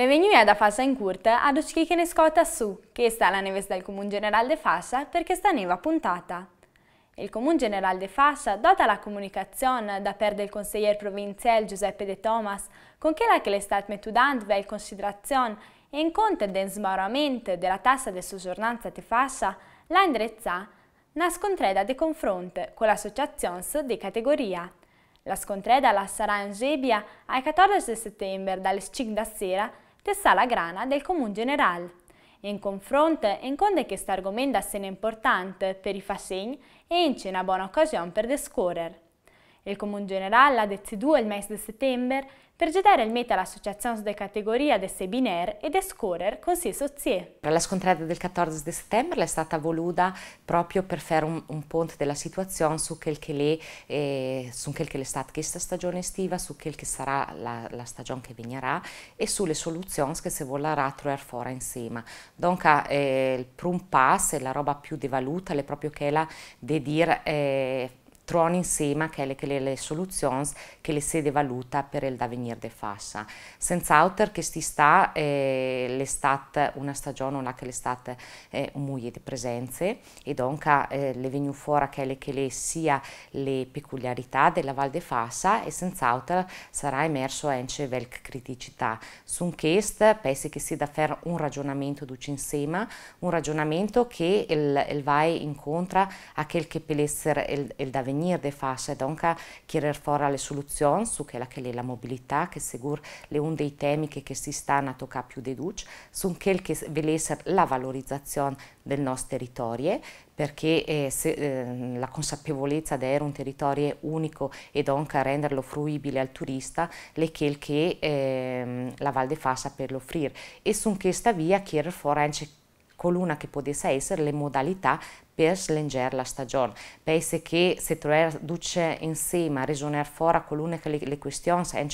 Benvenuti a Da Fassa in Curta ad Occhi che ne scotta su, che sta la neves del Comune Generale de Fassa perché sta neva puntata. Il Comune Generale de Fassa dota la comunicazione da per il consigliere provinciale Giuseppe De Thomas con quella che l'estate metudante va in considerazione e in conto del smaramento della tassa di soggiornanza de Fassa la indrezza una scontreda di confronto con l'associazione di categoria. La scontreda la sarà in Gebia al 14 settembre dalle 5 da sera de Sala Grana del Comune General. In confronto, in conto che questo argomento è importante per i fascini e in una buona occasione per discorrere el Común General ha decidido il mese di settembre per gettare il meta all'Associazione de Categoria de Sebiner e de Scorer con si sozie. La scontrata del 14 de settembre è stata voluta proprio per fare un, un ponte della situazione su quel che l'è eh, che stata questa stagione estiva, su quel che sarà la, la stagione che venirà e sulle soluzioni che si vorrà trovare fuori insieme. Dunque eh, il primo passo, la roba più di valuta, è proprio quella di dire eh, tron insieme aquelle che le, le soluzioni che le sede valuta per il davenir de fassa. Senz'altro che si sta eh, l'estate, una stagione, una che l'estate eh, un muie di presenze e donca eh, le vengono fuori aquelle che le sia le peculiarità della Val de Fassa e senz'altro sarà emerso anche velc criticità. Su un quest penso che sia da fare un ragionamento duce insieme, un ragionamento che il, il vai incontra a quel che per essere il, il davenir venir de fas, donc a chiarer fora le soluzioni su quella che è la mobilità, che sicur le un dei temi che, che si stanno a toccare più di duc, su quel che vuole essere la valorizzazione del nostro territorio, perché eh, se, eh, la consapevolezza di essere un territorio unico e donca renderlo fruibile al turista le quel che eh, la Val de Fassa per l'offrire. e su questa via chiedere fora anche coluna che potesse essere le modalità per slengiare la stagione. Penso che se troviamo insieme a ragionare fuori con che le, le questioni sono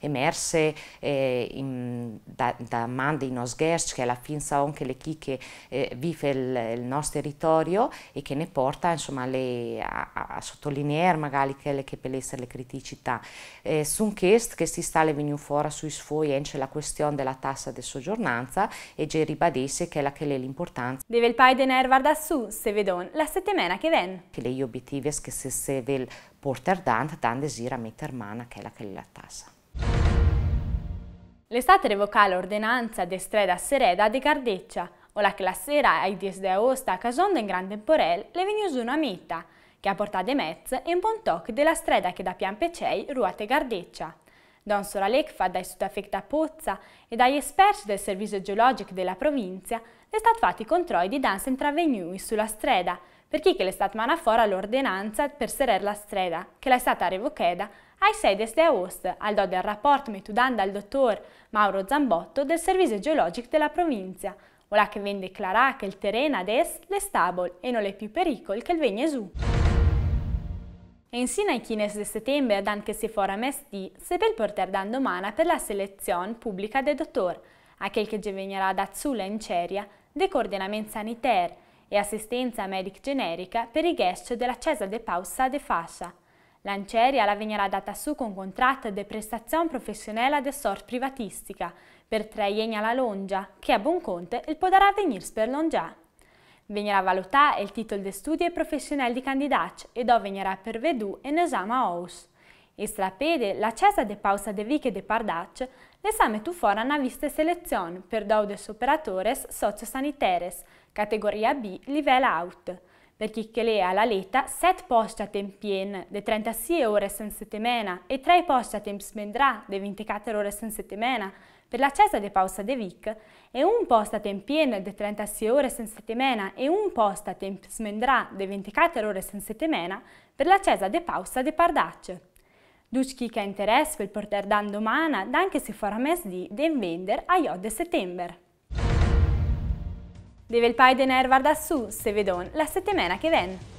emerse eh, in, da, da man dei nostri guest, che alla fine sono anche le chi che eh, vive il, il, nostro territorio e che ne porta insomma, le, a, a, sottolineare magari quelle che per essere le criticità. Eh, su un questo che si sta venendo fuori sui suoi c'è la questione della tassa di soggiornanza e già ribadisse che è la che è l'importanza. Deve il pai denaro guarda su, se vede Poseidon la settimana che viene. Gli obiettivi che si se vuole portare avanti, tanto gira a mettere mano che è la che la tassa. L'estate revoca l'ordinanza di Streda sereda di Cardeccia, o la classera ai 10 di agosto a Casonda in Gran Temporel le venue una mitta, che ha portato a Metz in un toc della Streda che da Pian Pecei ruote Cardeccia. Don Soralec fa dai Sudafecta Pozza e dagli esperti del Servizio Geologico della provincia è stato fatto i controlli di danza intravenui sulla strada, per chi che l'è stata manafora l'ordinanza per serer la strada, che l'è stata revocata ai 6 di agosto, al do del rapporto metudando al dottor Mauro Zambotto del Servizio Geologico della provincia, o là che vende clara che il terreno adesso le stabol e non è più pericolo che il vegne su. E Insieme ai chines di settembre ed anche se fora mesti, se per portare dan domana per la selezione pubblica del dottor, a quel che venirà da Zula in Ceria, de coordinamento sanitario e assistenza medic generica per i guest della Cesa de Pausa de Fascia. L'Anceria la venirà data su con contratto de prestazione professionale de sort privatistica, per tre iegna la longia, che a buon conto il podarà venir per Vegnerà valutà il titolo di studi professionali di candidati e dove vegnerà pervedù un esame a OUS. E strapede la cesa de pausa de viche de pardacce, l'esame tu fora una vista selezione per daudes operatores sociosaniteres, categoria B, livello out per chi che lea la letta 7 posti a tempien di 36 ore senza temena e 3 posti a temp smendrà di 24 ore senza temena, per la cesa de pausa de vic e un posta tempien de 36 ore senza temena e un a temp smendrà de 24 ore senza temena per la cesa de pausa de pardacce. Duci che ha interesse per portare dan domana, anche se farà di, den vender a iod 8 settembre. Deve il pai dener da su, se vedon, la settimana che ven.